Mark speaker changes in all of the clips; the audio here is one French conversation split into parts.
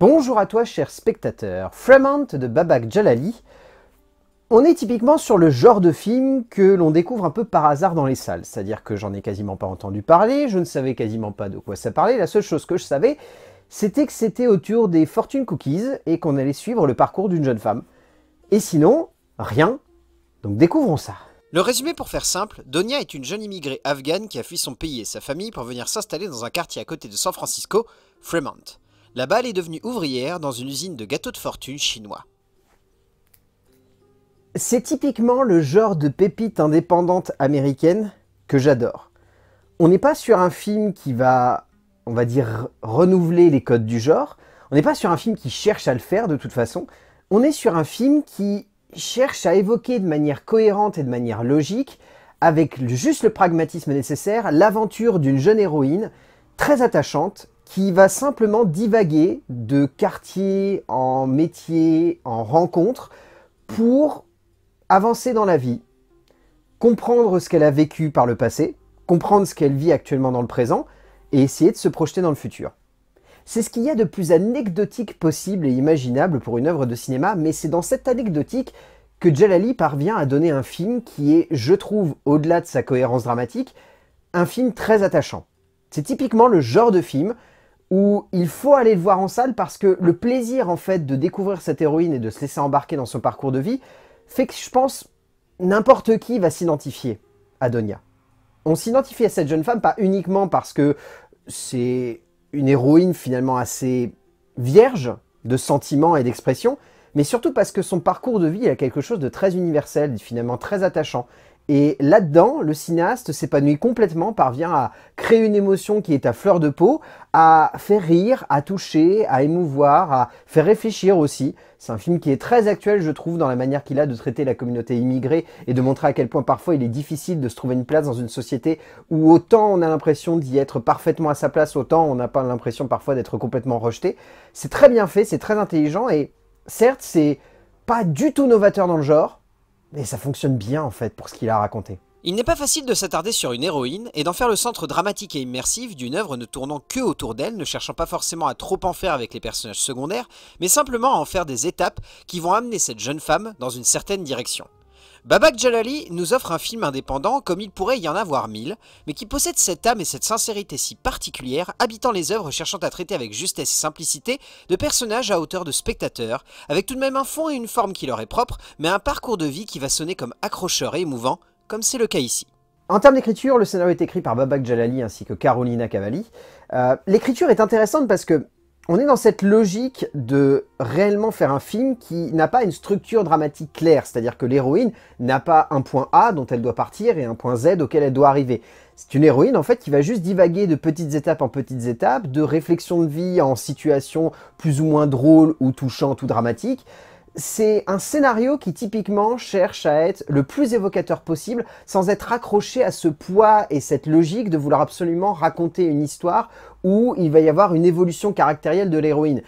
Speaker 1: Bonjour à toi cher spectateur, Fremont de Babak Jalali. On est typiquement sur le genre de film que l'on découvre un peu par hasard dans les salles, c'est-à-dire que j'en ai quasiment pas entendu parler, je ne savais quasiment pas de quoi ça parlait, la seule chose que je savais, c'était que c'était autour des Fortune Cookies et qu'on allait suivre le parcours d'une jeune femme. Et sinon, rien. Donc découvrons ça. Le résumé pour faire simple, Donia est une jeune immigrée afghane qui a fui son pays et sa famille pour venir s'installer dans un quartier à côté de San Francisco, Fremont. La balle est devenue ouvrière dans une usine de gâteaux de fortune chinois. C'est typiquement le genre de pépite indépendante américaine que j'adore. On n'est pas sur un film qui va, on va dire, renouveler les codes du genre. On n'est pas sur un film qui cherche à le faire de toute façon. On est sur un film qui cherche à évoquer de manière cohérente et de manière logique, avec juste le pragmatisme nécessaire, l'aventure d'une jeune héroïne très attachante qui va simplement divaguer de quartier en métier, en rencontre, pour avancer dans la vie, comprendre ce qu'elle a vécu par le passé, comprendre ce qu'elle vit actuellement dans le présent, et essayer de se projeter dans le futur. C'est ce qu'il y a de plus anecdotique possible et imaginable pour une œuvre de cinéma, mais c'est dans cette anecdotique que Jalali parvient à donner un film qui est, je trouve, au-delà de sa cohérence dramatique, un film très attachant. C'est typiquement le genre de film où il faut aller le voir en salle parce que le plaisir en fait de découvrir cette héroïne et de se laisser embarquer dans son parcours de vie fait que je pense n'importe qui va s'identifier à Donia. On s'identifie à cette jeune femme pas uniquement parce que c'est une héroïne finalement assez vierge de sentiments et d'expression, mais surtout parce que son parcours de vie a quelque chose de très universel, finalement très attachant. Et là-dedans, le cinéaste s'épanouit complètement, parvient à créer une émotion qui est à fleur de peau, à faire rire, à toucher, à émouvoir, à faire réfléchir aussi. C'est un film qui est très actuel, je trouve, dans la manière qu'il a de traiter la communauté immigrée et de montrer à quel point parfois il est difficile de se trouver une place dans une société où autant on a l'impression d'y être parfaitement à sa place, autant on n'a pas l'impression parfois d'être complètement rejeté. C'est très bien fait, c'est très intelligent et certes, c'est pas du tout novateur dans le genre, mais ça fonctionne bien en fait pour ce qu'il a raconté. Il n'est pas facile de s'attarder sur une héroïne et d'en faire le centre dramatique et immersif d'une œuvre ne tournant que autour d'elle, ne cherchant pas forcément à trop en faire avec les personnages secondaires, mais simplement à en faire des étapes qui vont amener cette jeune femme dans une certaine direction. Babak Jalali nous offre un film indépendant comme il pourrait y en avoir mille, mais qui possède cette âme et cette sincérité si particulière, habitant les œuvres cherchant à traiter avec justesse et simplicité de personnages à hauteur de spectateurs, avec tout de même un fond et une forme qui leur est propre, mais un parcours de vie qui va sonner comme accrocheur et émouvant, comme c'est le cas ici. En termes d'écriture, le scénario est écrit par Babak Jalali ainsi que Carolina Cavalli. Euh, l'écriture est intéressante parce que on est dans cette logique de réellement faire un film qui n'a pas une structure dramatique claire, c'est-à-dire que l'héroïne n'a pas un point A dont elle doit partir et un point Z auquel elle doit arriver. C'est une héroïne en fait qui va juste divaguer de petites étapes en petites étapes, de réflexion de vie en situation plus ou moins drôle ou touchante ou dramatique, c'est un scénario qui typiquement cherche à être le plus évocateur possible sans être accroché à ce poids et cette logique de vouloir absolument raconter une histoire où il va y avoir une évolution caractérielle de l'héroïne.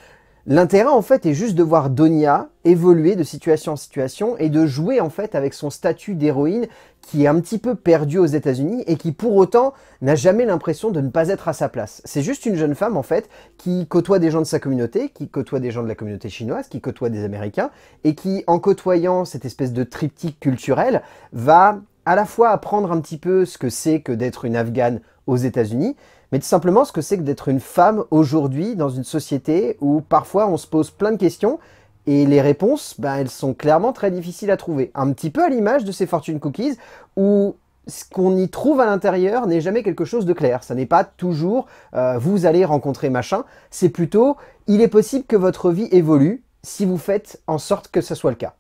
Speaker 1: L'intérêt en fait est juste de voir Donia évoluer de situation en situation et de jouer en fait avec son statut d'héroïne qui est un petit peu perdu aux États-Unis et qui pour autant n'a jamais l'impression de ne pas être à sa place. C'est juste une jeune femme en fait qui côtoie des gens de sa communauté, qui côtoie des gens de la communauté chinoise, qui côtoie des Américains et qui en côtoyant cette espèce de triptyque culturel va à la fois apprendre un petit peu ce que c'est que d'être une Afghane aux États-Unis, mais tout simplement ce que c'est que d'être une femme aujourd'hui dans une société où parfois on se pose plein de questions et les réponses, ben, elles sont clairement très difficiles à trouver. Un petit peu à l'image de ces fortunes cookies où ce qu'on y trouve à l'intérieur n'est jamais quelque chose de clair. Ça n'est pas toujours euh, vous allez rencontrer machin, c'est plutôt il est possible que votre vie évolue si vous faites en sorte que ce soit le cas.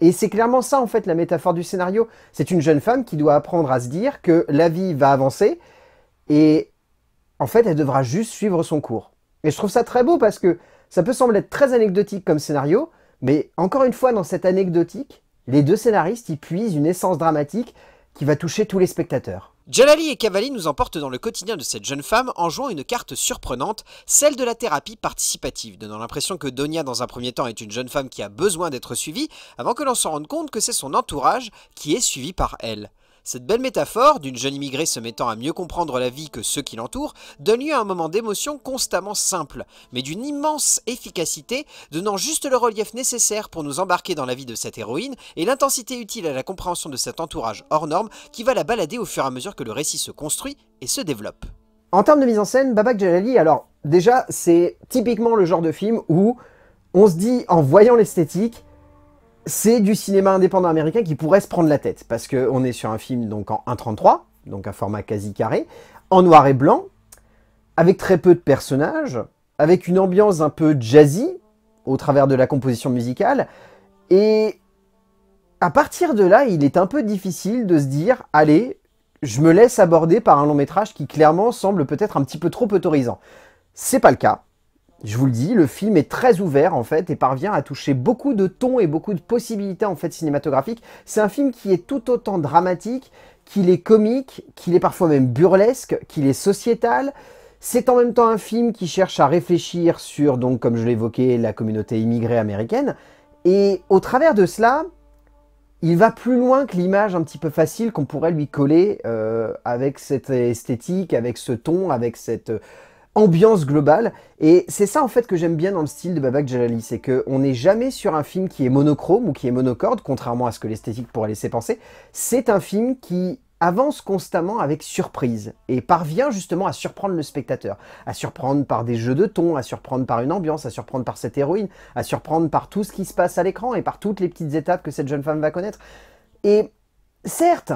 Speaker 1: Et c'est clairement ça en fait la métaphore du scénario. C'est une jeune femme qui doit apprendre à se dire que la vie va avancer et en fait, elle devra juste suivre son cours. Et je trouve ça très beau parce que ça peut sembler être très anecdotique comme scénario, mais encore une fois, dans cette anecdotique, les deux scénaristes y puisent une essence dramatique qui va toucher tous les spectateurs. Jalali et Cavalli nous emportent dans le quotidien de cette jeune femme en jouant une carte surprenante, celle de la thérapie participative, donnant l'impression que Donia dans un premier temps est une jeune femme qui a besoin d'être suivie, avant que l'on s'en rende compte que c'est son entourage qui est suivi par elle. Cette belle métaphore, d'une jeune immigrée se mettant à mieux comprendre la vie que ceux qui l'entourent, donne lieu à un moment d'émotion constamment simple, mais d'une immense efficacité, donnant juste le relief nécessaire pour nous embarquer dans la vie de cette héroïne et l'intensité utile à la compréhension de cet entourage hors norme qui va la balader au fur et à mesure que le récit se construit et se développe. En termes de mise en scène, Babak Jalali, alors déjà, c'est typiquement le genre de film où on se dit, en voyant l'esthétique, c'est du cinéma indépendant américain qui pourrait se prendre la tête, parce qu'on est sur un film donc en 1.33, donc un format quasi carré, en noir et blanc, avec très peu de personnages, avec une ambiance un peu jazzy, au travers de la composition musicale, et à partir de là, il est un peu difficile de se dire, allez, je me laisse aborder par un long métrage qui clairement semble peut-être un petit peu trop autorisant. C'est pas le cas. Je vous le dis, le film est très ouvert en fait et parvient à toucher beaucoup de tons et beaucoup de possibilités en fait cinématographiques. C'est un film qui est tout autant dramatique qu'il est comique, qu'il est parfois même burlesque, qu'il est sociétal. C'est en même temps un film qui cherche à réfléchir sur, donc comme je l'évoquais, la communauté immigrée américaine. Et au travers de cela, il va plus loin que l'image un petit peu facile qu'on pourrait lui coller euh, avec cette esthétique, avec ce ton, avec cette, ambiance globale. Et c'est ça en fait que j'aime bien dans le style de Babak Jalali, c'est qu'on n'est jamais sur un film qui est monochrome ou qui est monocorde, contrairement à ce que l'esthétique pourrait laisser penser. C'est un film qui avance constamment avec surprise et parvient justement à surprendre le spectateur, à surprendre par des jeux de ton, à surprendre par une ambiance, à surprendre par cette héroïne, à surprendre par tout ce qui se passe à l'écran et par toutes les petites étapes que cette jeune femme va connaître. Et certes,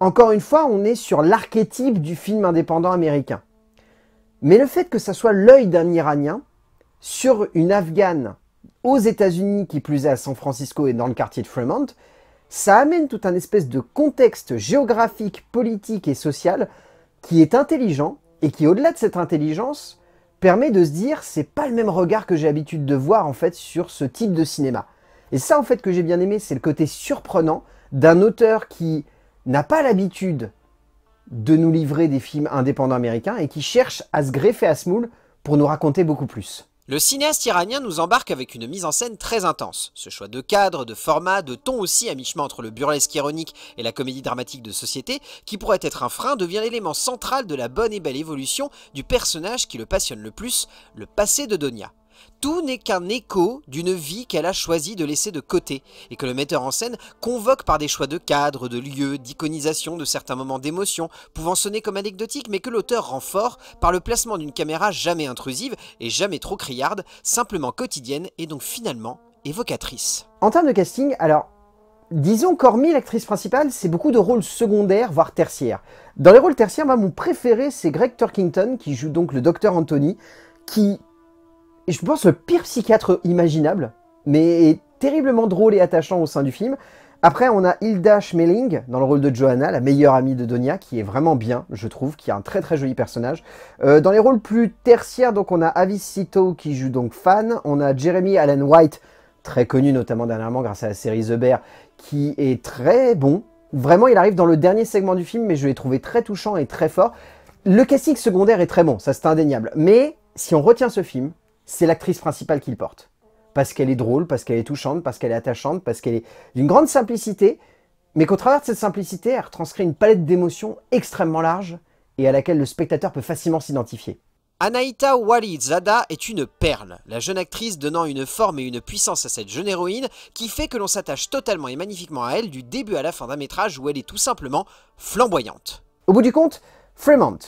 Speaker 1: encore une fois, on est sur l'archétype du film indépendant américain. Mais le fait que ça soit l'œil d'un Iranien sur une Afghane aux États-Unis, qui plus est à San Francisco et dans le quartier de Fremont, ça amène tout un espèce de contexte géographique, politique et social qui est intelligent et qui, au-delà de cette intelligence, permet de se dire c'est pas le même regard que j'ai l'habitude de voir en fait sur ce type de cinéma. Et ça en fait que j'ai bien aimé, c'est le côté surprenant d'un auteur qui n'a pas l'habitude de nous livrer des films indépendants américains et qui cherchent à se greffer à ce moule pour nous raconter beaucoup plus. Le cinéaste iranien nous embarque avec une mise en scène très intense. Ce choix de cadre, de format, de ton aussi à mi-chemin entre le burlesque ironique et la comédie dramatique de société, qui pourrait être un frein, devient l'élément central de la bonne et belle évolution du personnage qui le passionne le plus, le passé de Donia. Tout n'est qu'un écho d'une vie qu'elle a choisi de laisser de côté, et que le metteur en scène convoque par des choix de cadre, de lieux, d'iconisation de certains moments d'émotion, pouvant sonner comme anecdotique, mais que l'auteur rend fort par le placement d'une caméra jamais intrusive et jamais trop criarde, simplement quotidienne et donc finalement évocatrice. En termes de casting, alors Disons qu'hormis l'actrice principale, c'est beaucoup de rôles secondaires, voire tertiaires. Dans les rôles tertiaires, moi mon préféré, c'est Greg Turkington, qui joue donc le docteur Anthony, qui je pense, le pire psychiatre imaginable, mais terriblement drôle et attachant au sein du film. Après, on a Hilda Schmeling dans le rôle de Johanna, la meilleure amie de Donia, qui est vraiment bien, je trouve, qui a un très très joli personnage. Euh, dans les rôles plus tertiaires, donc on a Avis Sito qui joue donc Fan, on a Jeremy Allen White, très connu notamment dernièrement grâce à la série The Bear, qui est très bon. Vraiment, il arrive dans le dernier segment du film, mais je l'ai trouvé très touchant et très fort. Le casting secondaire est très bon, ça c'est indéniable. Mais si on retient ce film, c'est l'actrice principale qu'il porte. Parce qu'elle est drôle, parce qu'elle est touchante, parce qu'elle est attachante, parce qu'elle est d'une grande simplicité, mais qu'au travers de cette simplicité, elle retranscrit une palette d'émotions extrêmement large et à laquelle le spectateur peut facilement s'identifier. Anaïta Walizada zada est une perle, la jeune actrice donnant une forme et une puissance à cette jeune héroïne qui fait que l'on s'attache totalement et magnifiquement à elle du début à la fin d'un métrage où elle est tout simplement flamboyante. Au bout du compte, Fremont.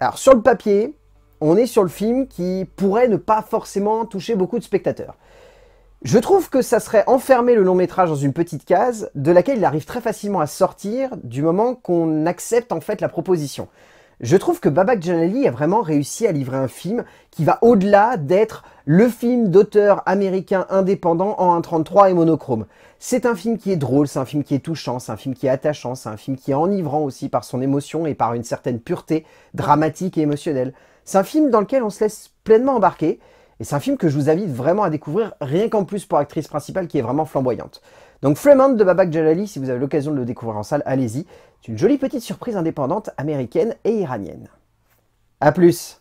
Speaker 1: Alors sur le papier, on est sur le film qui pourrait ne pas forcément toucher beaucoup de spectateurs. Je trouve que ça serait enfermer le long métrage dans une petite case, de laquelle il arrive très facilement à sortir du moment qu'on accepte en fait la proposition. Je trouve que Babak Janali a vraiment réussi à livrer un film qui va au-delà d'être le film d'auteur américain indépendant en 1.33 et monochrome. C'est un film qui est drôle, c'est un film qui est touchant, c'est un film qui est attachant, c'est un film qui est enivrant aussi par son émotion et par une certaine pureté dramatique et émotionnelle. C'est un film dans lequel on se laisse pleinement embarquer, et c'est un film que je vous invite vraiment à découvrir, rien qu'en plus pour actrice principale qui est vraiment flamboyante. Donc Fremont de Babak Jalali, si vous avez l'occasion de le découvrir en salle, allez-y. C'est une jolie petite surprise indépendante américaine et iranienne. A plus